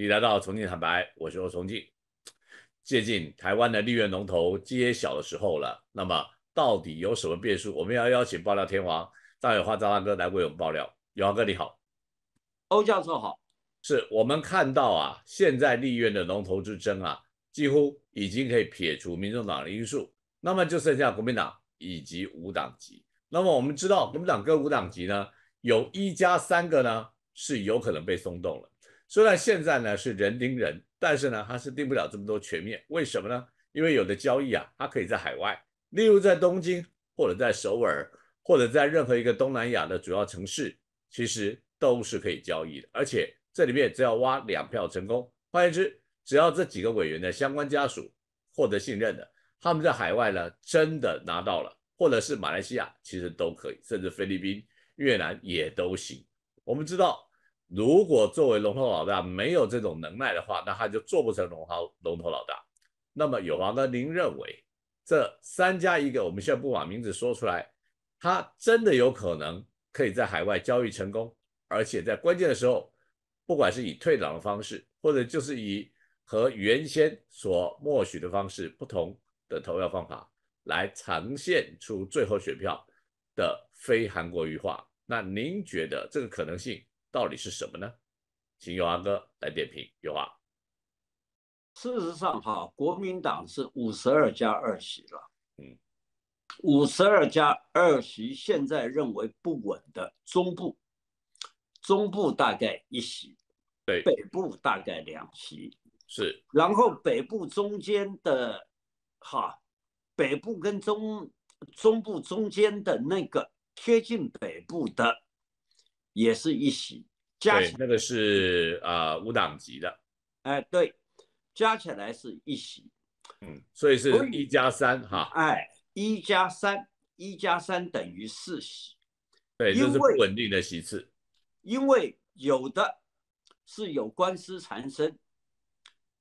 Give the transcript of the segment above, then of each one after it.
你来到重庆坦白，我是说重庆接近台湾的立院龙头揭晓的时候了。那么到底有什么变数？我们要邀请爆料天王张有花张大哥来为我们爆料。有华哥你好，欧教授好。是我们看到啊，现在立院的龙头之争啊，几乎已经可以撇除民众党的因素，那么就剩下国民党以及无党籍。那么我们知道国民党跟无党籍呢，有一加三个呢，是有可能被松动了。虽然现在呢是人盯人，但是呢他是盯不了这么多全面，为什么呢？因为有的交易啊，它可以在海外，例如在东京或者在首尔或者在任何一个东南亚的主要城市，其实都是可以交易的。而且这里面只要挖两票成功，换言之，只要这几个委员的相关家属获得信任的，他们在海外呢真的拿到了，或者是马来西亚其实都可以，甚至菲律宾、越南也都行。我们知道。如果作为龙头老大没有这种能耐的话，那他就做不成龙头龙头老大。那么，有王呢？您认为这三家一个，我们现在不把名字说出来，他真的有可能可以在海外交易成功，而且在关键的时候，不管是以退档的方式，或者就是以和原先所默许的方式不同的投票方法来呈现出最后选票的非韩国语化？那您觉得这个可能性？到底是什么呢？请永安哥来点评。永安。事实上哈，国民党是五十二加二席了。嗯，五十二加二席，现在认为不稳的中部，中部大概一席，对，北部大概两席，是。然后北部中间的哈，北部跟中中部中间的那个贴近北部的。也是一席，加起来那个是啊无党籍的，哎对，加起来是一席，嗯，所以是一加三哈，哎，一加三，一加三等于四席，对，这是不稳定的席次，因为有的是有官司缠身，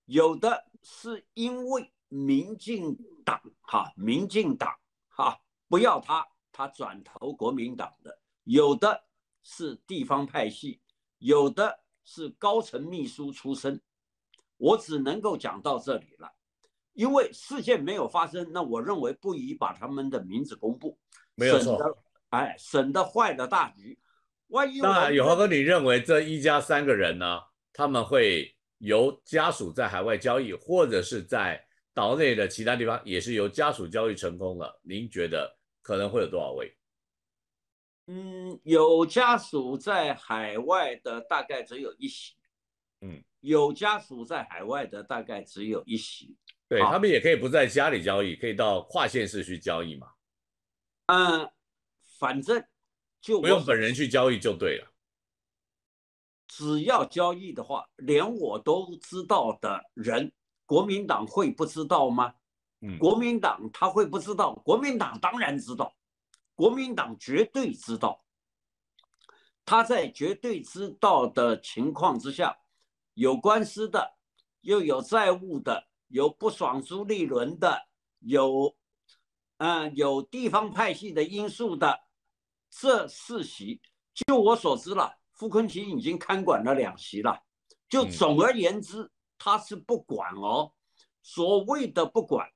有的是因为民进党哈，民进党哈不要他，他转投国民党的，有的。是地方派系，有的是高层秘书出身，我只能够讲到这里了，因为事件没有发生，那我认为不宜把他们的名字公布，没有错，哎，省得坏的大局，万一当然，有好多你认为这一家三个人呢，他们会由家属在海外交易，或者是在岛内的其他地方，也是由家属交易成功了，您觉得可能会有多少位？嗯，有家属在海外的大概只有一席。嗯，有家属在海外的大概只有一席。对他们也可以不在家里交易，可以到跨县市去交易嘛？嗯，反正就不用本人去交易就对了。只要交易的话，连我都知道的人，国民党会不知道吗？嗯，国民党他会不知道？国民党当然知道。国民党绝对知道，他在绝对知道的情况之下，有官司的，又有债务的，有不爽朱立伦的，有嗯有地方派系的因素的这四席，就我所知了。傅昆萁已经看管了两席了，就总而言之，他是不管哦，所谓的不管。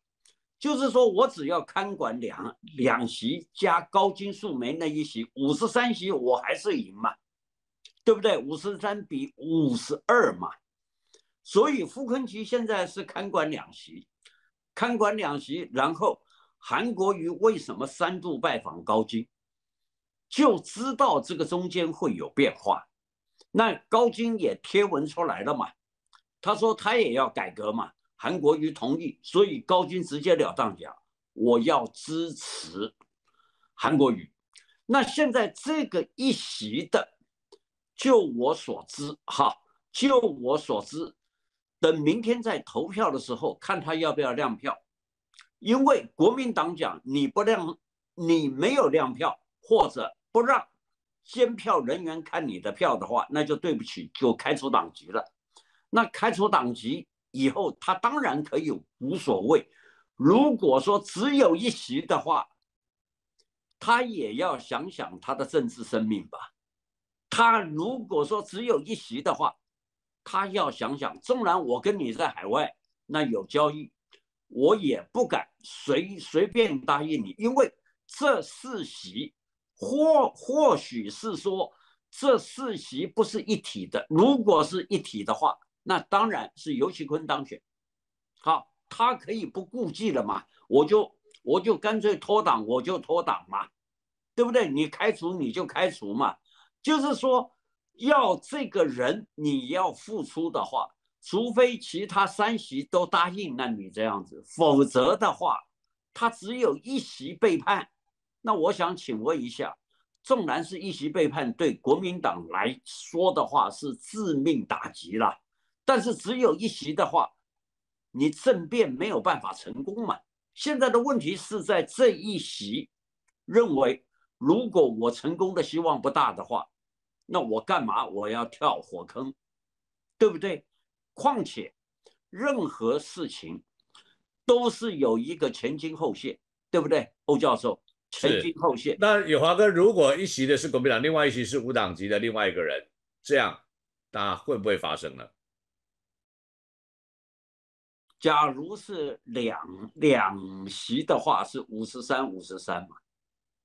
就是说我只要看管两两席加高金树梅那一席，五十三席我还是赢嘛，对不对？五十三比五十二嘛，所以傅昆萁现在是看管两席，看管两席。然后韩国瑜为什么三度拜访高金，就知道这个中间会有变化。那高金也贴文出来了嘛，他说他也要改革嘛。韩国瑜同意，所以高军直截了当讲：“我要支持韩国瑜。”那现在这个一席的，就我所知，哈，就我所知，等明天在投票的时候，看他要不要亮票，因为国民党讲你不亮，你没有亮票或者不让监票人员看你的票的话，那就对不起，就开除党籍了。那开除党籍。以后他当然可以无所谓。如果说只有一席的话，他也要想想他的政治生命吧。他如果说只有一席的话，他要想想。纵然我跟你在海外那有交易，我也不敢随随便答应你，因为这四席或或许是说这四席不是一体的。如果是一体的话。那当然是尤其坤当选，好，他可以不顾忌了嘛？我就我就干脆脱党，我就脱党嘛，对不对？你开除你就开除嘛。就是说，要这个人你要付出的话，除非其他三席都答应，那你这样子，否则的话，他只有一席背叛。那我想请问一下，纵然是一席背叛，对国民党来说的话，是致命打击了。但是只有一席的话，你政变没有办法成功嘛？现在的问题是在这一席，认为如果我成功的希望不大的话，那我干嘛？我要跳火坑，对不对？况且任何事情都是有一个前金后谢，对不对，欧教授？前金后谢。那宇华哥，如果一席的是国民党，另外一席是无党籍的另外一个人，这样那会不会发生呢？假如是两两席的话，是五十三五十三嘛？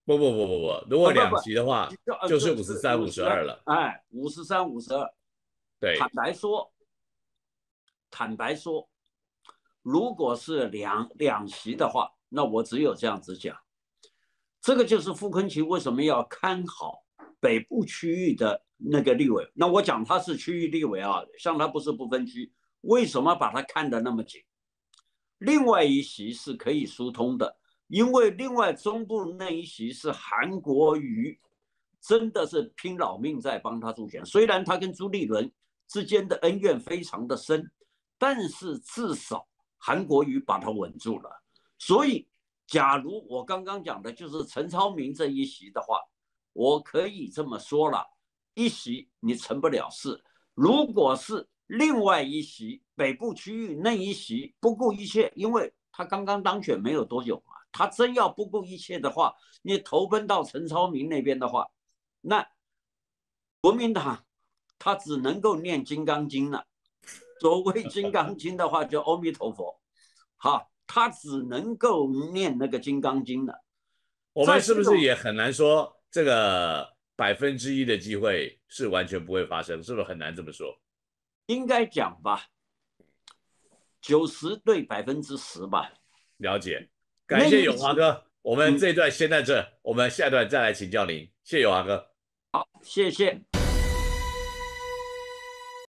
不不不不不，如果两席的话，就是五十三五十二了。哎，五十三五十二。对，坦白说，坦白说，如果是两两席的话，那我只有这样子讲。这个就是傅昆萁为什么要看好北部区域的那个立委。那我讲他是区域立委啊，像他不是不分区。为什么把它看得那么紧？另外一席是可以疏通的，因为另外中部那一席是韩国瑜，真的是拼老命在帮他助选。虽然他跟朱立伦之间的恩怨非常的深，但是至少韩国瑜把他稳住了。所以，假如我刚刚讲的就是陈超明这一席的话，我可以这么说了：一席你成不了事。如果是另外一席北部区域那一席不顾一切，因为他刚刚当选没有多久嘛。他真要不顾一切的话，你投奔到陈超明那边的话，那国民党他只能够念金刚经了。所谓金刚经的话，就阿弥陀佛，好，他只能够念那个金刚经了。我们是不是也很难说这个百分之一的机会是完全不会发生？是不是很难这么说？应该讲吧，九十对百分之十吧。了解，感谢永华哥，我们这一段先在这，我们下一段再来请教您。谢谢永华哥，好，谢谢。